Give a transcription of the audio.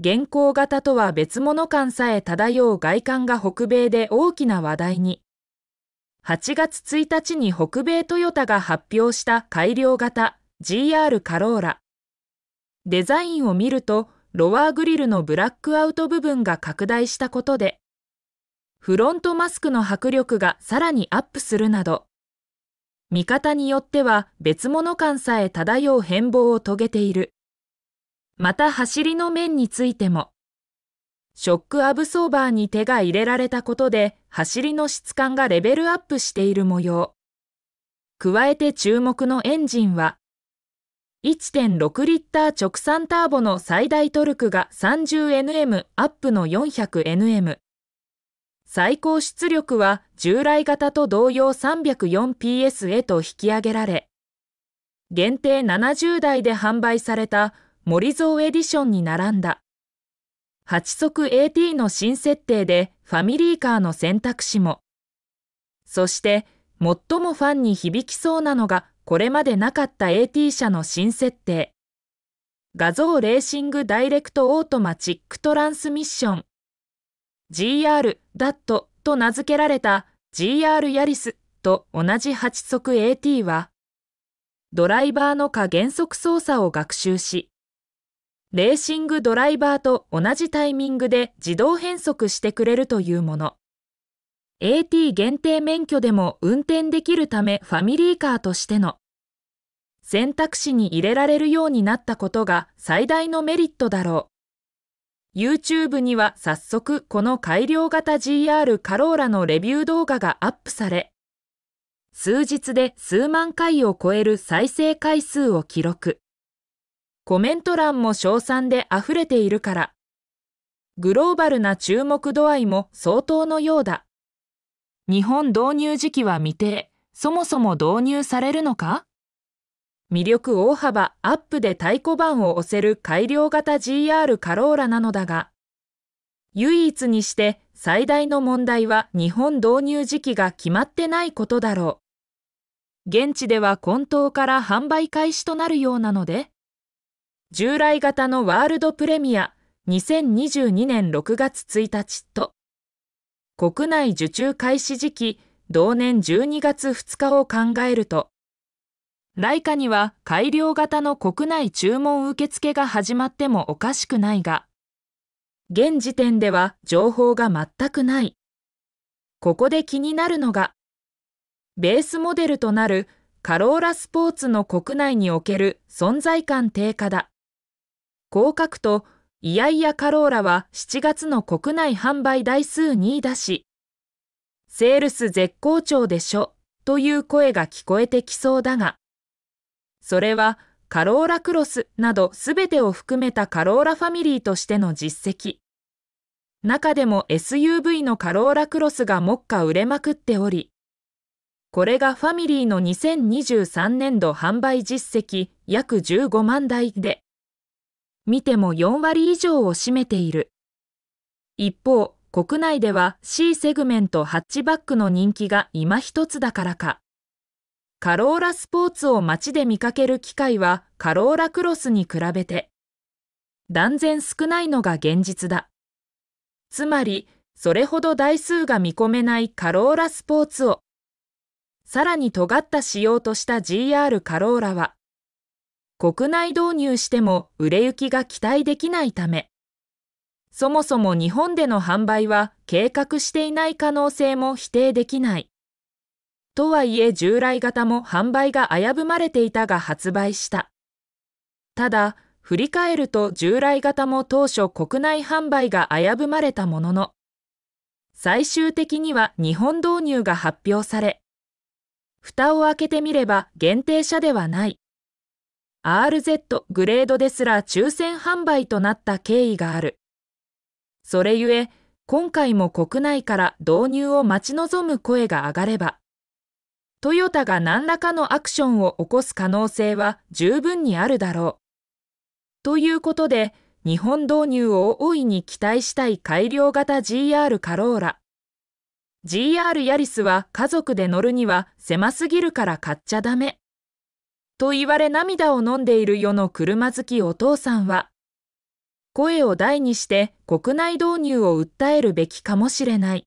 現行型とは別物感さえ漂う外観が北米で大きな話題に。8月1日に北米トヨタが発表した改良型 GR カローラ。デザインを見ると、ロワーグリルのブラックアウト部分が拡大したことで、フロントマスクの迫力がさらにアップするなど、見方によっては別物感さえ漂う変貌を遂げている。また走りの面についても、ショックアブソーバーに手が入れられたことで、走りの質感がレベルアップしている模様。加えて注目のエンジンは、1.6リッター直三ターボの最大トルクが 30nm アップの 400nm。最高出力は従来型と同様 304PS へと引き上げられ、限定70台で販売された森蔵エディションに並んだ。8速 AT の新設定でファミリーカーの選択肢も。そして、最もファンに響きそうなのがこれまでなかった AT 社の新設定。画像レーシングダイレクトオートマチックトランスミッション GR ダットと名付けられた GR ヤリスと同じ8速 AT はドライバーの加減速操作を学習しレーシングドライバーと同じタイミングで自動変速してくれるというもの。AT 限定免許でも運転できるためファミリーカーとしての選択肢に入れられるようになったことが最大のメリットだろう。YouTube には早速この改良型 GR カローラのレビュー動画がアップされ、数日で数万回を超える再生回数を記録。コメント欄も賞賛で溢れているから。グローバルな注目度合いも相当のようだ。日本導入時期は未定、そもそも導入されるのか魅力大幅アップで太鼓判を押せる改良型 GR カローラなのだが、唯一にして最大の問題は日本導入時期が決まってないことだろう。現地では混沌から販売開始となるようなので、従来型のワールドプレミア2022年6月1日と、国内受注開始時期同年12月2日を考えると、来夏には改良型の国内注文受付が始まってもおかしくないが、現時点では情報が全くない。ここで気になるのが、ベースモデルとなるカローラスポーツの国内における存在感低下だ。合格といやいやカローラは7月の国内販売台数2位だし、セールス絶好調でしょという声が聞こえてきそうだが、それはカローラクロスなど全てを含めたカローラファミリーとしての実績。中でも SUV のカローラクロスが目下売れまくっており、これがファミリーの2023年度販売実績約15万台で、見ても4割以上を占めている。一方、国内では C セグメントハッチバックの人気が今一つだからか。カローラスポーツを街で見かける機会はカローラクロスに比べて断然少ないのが現実だ。つまり、それほど台数が見込めないカローラスポーツを、さらに尖った仕様とした GR カローラは、国内導入しても売れ行きが期待できないため、そもそも日本での販売は計画していない可能性も否定できない。とはいえ従来型も販売が危ぶまれていたが発売した。ただ、振り返ると従来型も当初国内販売が危ぶまれたものの、最終的には日本導入が発表され、蓋を開けてみれば限定車ではない。RZ グレードですら抽選販売となった経緯がある。それゆえ、今回も国内から導入を待ち望む声が上がれば、トヨタが何らかのアクションを起こす可能性は十分にあるだろう。ということで、日本導入を大いに期待したい改良型 GR カローラ。GR ヤリスは家族で乗るには狭すぎるから買っちゃダメ。と言われ涙を飲んでいる世の車好きお父さんは、声を大にして国内導入を訴えるべきかもしれない。